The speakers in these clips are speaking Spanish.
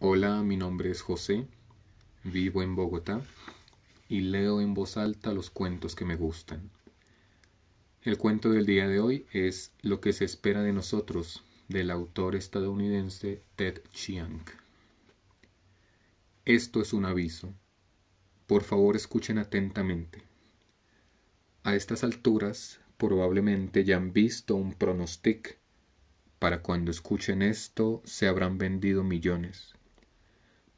Hola, mi nombre es José, vivo en Bogotá y leo en voz alta los cuentos que me gustan. El cuento del día de hoy es Lo que se espera de nosotros, del autor estadounidense Ted Chiang. Esto es un aviso. Por favor escuchen atentamente. A estas alturas probablemente ya han visto un pronostic. Para cuando escuchen esto se habrán vendido millones.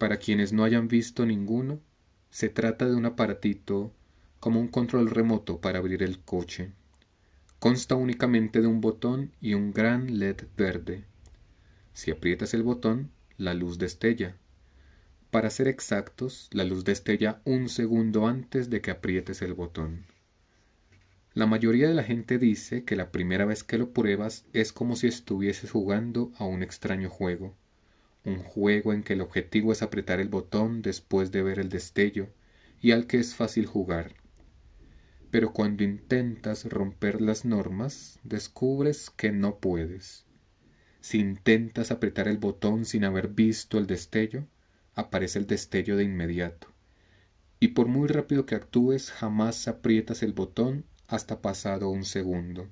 Para quienes no hayan visto ninguno, se trata de un aparatito como un control remoto para abrir el coche. Consta únicamente de un botón y un gran LED verde. Si aprietas el botón, la luz destella. Para ser exactos, la luz destella un segundo antes de que aprietes el botón. La mayoría de la gente dice que la primera vez que lo pruebas es como si estuvieses jugando a un extraño juego un juego en que el objetivo es apretar el botón después de ver el destello y al que es fácil jugar. Pero cuando intentas romper las normas, descubres que no puedes. Si intentas apretar el botón sin haber visto el destello, aparece el destello de inmediato. Y por muy rápido que actúes, jamás aprietas el botón hasta pasado un segundo.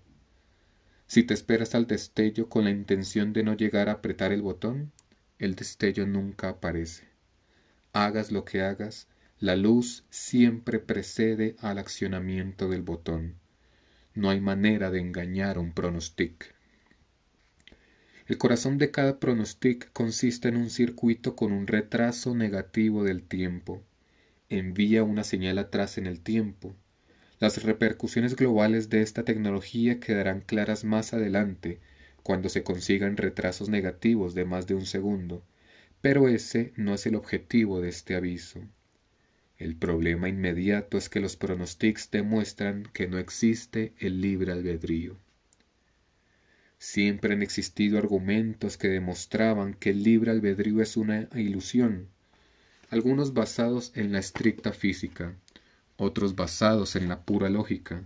Si te esperas al destello con la intención de no llegar a apretar el botón, el destello nunca aparece. Hagas lo que hagas, la luz siempre precede al accionamiento del botón. No hay manera de engañar un pronostic. El corazón de cada pronostic consiste en un circuito con un retraso negativo del tiempo. Envía una señal atrás en el tiempo. Las repercusiones globales de esta tecnología quedarán claras más adelante cuando se consigan retrasos negativos de más de un segundo, pero ese no es el objetivo de este aviso. El problema inmediato es que los pronostics demuestran que no existe el libre albedrío. Siempre han existido argumentos que demostraban que el libre albedrío es una ilusión, algunos basados en la estricta física, otros basados en la pura lógica,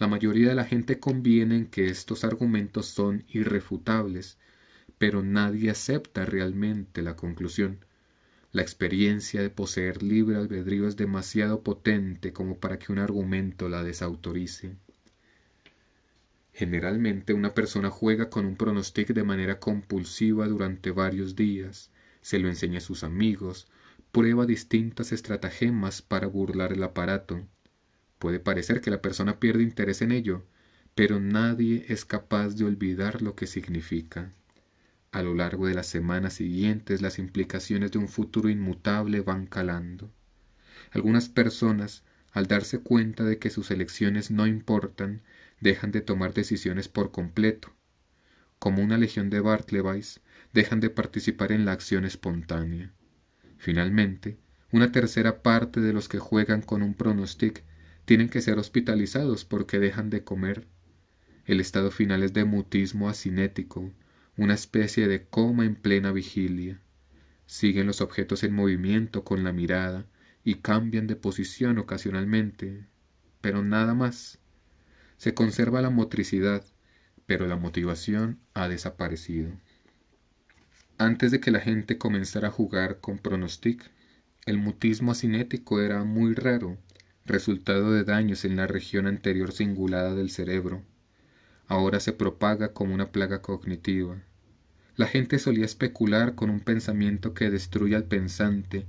la mayoría de la gente conviene en que estos argumentos son irrefutables, pero nadie acepta realmente la conclusión. La experiencia de poseer libre albedrío es demasiado potente como para que un argumento la desautorice. Generalmente una persona juega con un pronostic de manera compulsiva durante varios días, se lo enseña a sus amigos, prueba distintas estratagemas para burlar el aparato, Puede parecer que la persona pierde interés en ello, pero nadie es capaz de olvidar lo que significa. A lo largo de las semanas siguientes las implicaciones de un futuro inmutable van calando. Algunas personas, al darse cuenta de que sus elecciones no importan, dejan de tomar decisiones por completo. Como una legión de Bartleby's, dejan de participar en la acción espontánea. Finalmente, una tercera parte de los que juegan con un pronostic tienen que ser hospitalizados porque dejan de comer. El estado final es de mutismo asinético, una especie de coma en plena vigilia. Siguen los objetos en movimiento con la mirada y cambian de posición ocasionalmente, pero nada más. Se conserva la motricidad, pero la motivación ha desaparecido. Antes de que la gente comenzara a jugar con Pronostic, el mutismo asinético era muy raro resultado de daños en la región anterior cingulada del cerebro. Ahora se propaga como una plaga cognitiva. La gente solía especular con un pensamiento que destruye al pensante,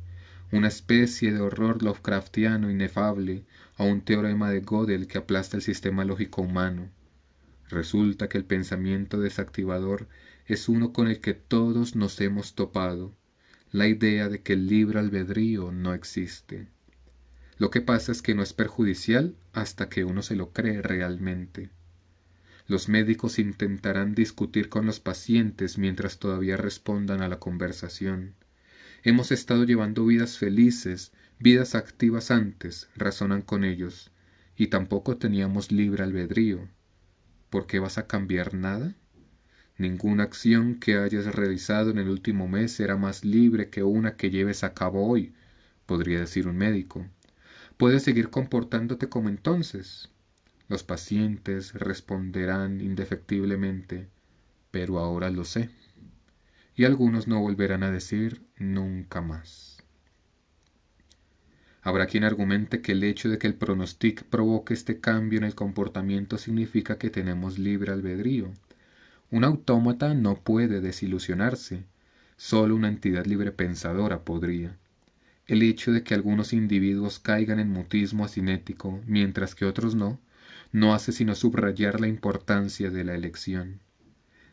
una especie de horror Lovecraftiano inefable o un teorema de Gödel que aplasta el sistema lógico humano. Resulta que el pensamiento desactivador es uno con el que todos nos hemos topado, la idea de que el libre albedrío no existe. Lo que pasa es que no es perjudicial hasta que uno se lo cree realmente. Los médicos intentarán discutir con los pacientes mientras todavía respondan a la conversación. Hemos estado llevando vidas felices, vidas activas antes, razonan con ellos, y tampoco teníamos libre albedrío. ¿Por qué vas a cambiar nada? Ninguna acción que hayas realizado en el último mes era más libre que una que lleves a cabo hoy, podría decir un médico. Puedes seguir comportándote como entonces. Los pacientes responderán indefectiblemente, pero ahora lo sé. Y algunos no volverán a decir nunca más. Habrá quien argumente que el hecho de que el pronostic provoque este cambio en el comportamiento significa que tenemos libre albedrío. Un autómata no puede desilusionarse, solo una entidad libre pensadora podría el hecho de que algunos individuos caigan en mutismo cinético, mientras que otros no, no hace sino subrayar la importancia de la elección.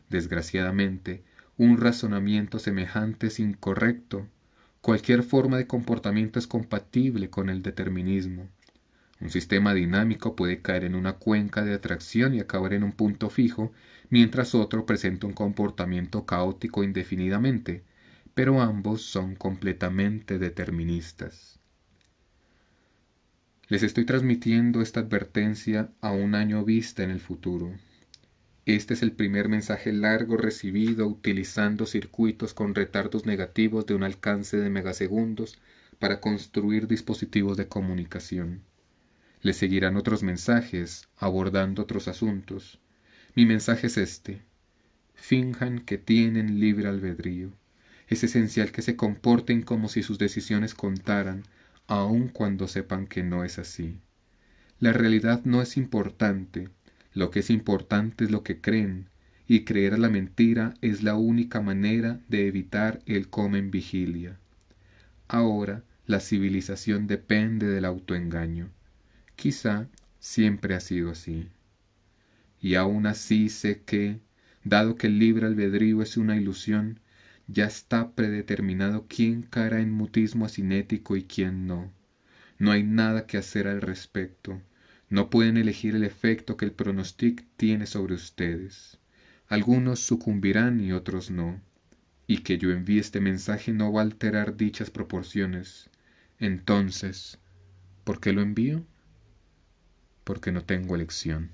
Desgraciadamente, un razonamiento semejante es incorrecto. Cualquier forma de comportamiento es compatible con el determinismo. Un sistema dinámico puede caer en una cuenca de atracción y acabar en un punto fijo, mientras otro presenta un comportamiento caótico indefinidamente, pero ambos son completamente deterministas. Les estoy transmitiendo esta advertencia a un año vista en el futuro. Este es el primer mensaje largo recibido utilizando circuitos con retardos negativos de un alcance de megasegundos para construir dispositivos de comunicación. Le seguirán otros mensajes abordando otros asuntos. Mi mensaje es este. Finjan que tienen libre albedrío. Es esencial que se comporten como si sus decisiones contaran, aun cuando sepan que no es así. La realidad no es importante, lo que es importante es lo que creen, y creer a la mentira es la única manera de evitar el comen vigilia. Ahora, la civilización depende del autoengaño. Quizá siempre ha sido así. Y aún así sé que, dado que el libre albedrío es una ilusión, ya está predeterminado quién caerá en mutismo cinético y quién no. No hay nada que hacer al respecto. No pueden elegir el efecto que el pronostic tiene sobre ustedes. Algunos sucumbirán y otros no. Y que yo envíe este mensaje no va a alterar dichas proporciones. Entonces, ¿por qué lo envío? Porque no tengo elección.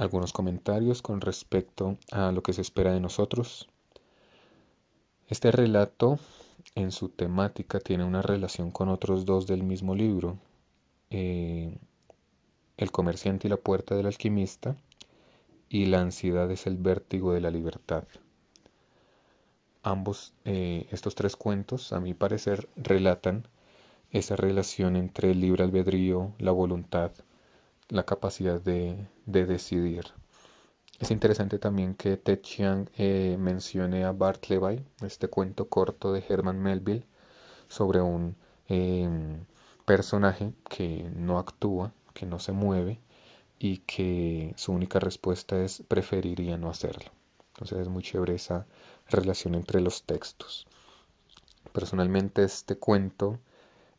algunos comentarios con respecto a lo que se espera de nosotros. Este relato en su temática tiene una relación con otros dos del mismo libro, eh, El comerciante y la puerta del alquimista, y La ansiedad es el vértigo de la libertad. Ambos, eh, estos tres cuentos, a mi parecer, relatan esa relación entre el libre albedrío, la voluntad la capacidad de, decidir. Es interesante también que Ted Chiang eh, mencione a Bart este cuento corto de Herman Melville, sobre un em, personaje que no actúa, que no se mueve y que su única respuesta es preferiría no hacerlo. Entonces es muy chévere esa relación entre los textos. Personalmente este cuento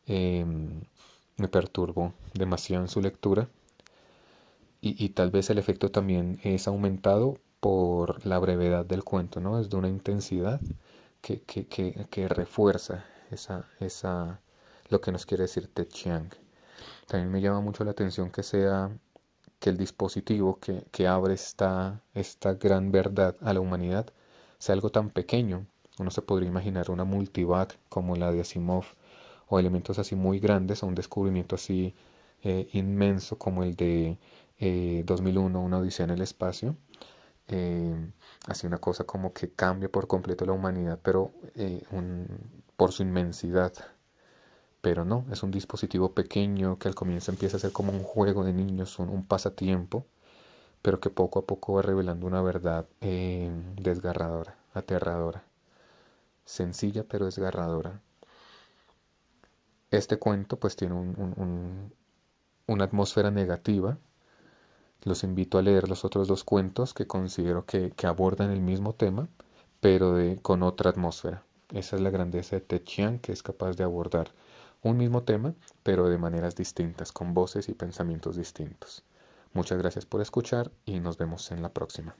em, me perturbó demasiado en su lectura y, tal vez el efecto también es aumentado por la brevedad del cuento, ¿no? Es de una intensidad que, que, refuerza esa, esa, lo que nos quiere decir Te Chiang. También me llama mucho la atención que sea que el dispositivo que, abre esta, esta gran verdad a la humanidad sea algo tan pequeño. Uno se podría imaginar una multivac como la de Asimov o elementos así muy grandes o un descubrimiento así eh, inmenso como el de 2001, eh, Una Odisea en el Espacio. Eh, así una cosa como que cambia por completo la humanidad, pero eh, por su inmensidad. Pero no, es un dispositivo pequeño que al comienzo empieza a ser como un juego de niños, un, pasatiempo, pero que poco a poco va revelando una verdad desgarradora, aterradora, sencilla pero desgarradora. Este cuento pues tiene una atmósfera negativa, los invito a leer los otros dos cuentos que considero que, abordan el mismo tema, pero de, con otra atmósfera. Esa es la grandeza de Te Chiang, que es capaz de abordar un mismo tema, pero de maneras distintas, con voces y pensamientos distintos. Muchas gracias por escuchar y nos vemos en la próxima.